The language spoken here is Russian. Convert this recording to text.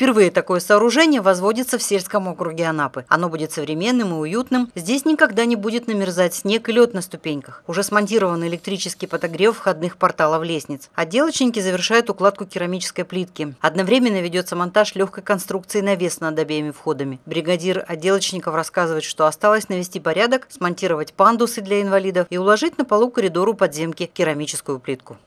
Впервые такое сооружение возводится в сельском округе Анапы. Оно будет современным и уютным. Здесь никогда не будет намерзать снег и лед на ступеньках. Уже смонтирован электрический подогрев входных порталов лестниц. Отделочники завершают укладку керамической плитки. Одновременно ведется монтаж легкой конструкции навес над обеими входами. Бригадир отделочников рассказывает, что осталось навести порядок, смонтировать пандусы для инвалидов и уложить на полу коридору подземки керамическую плитку.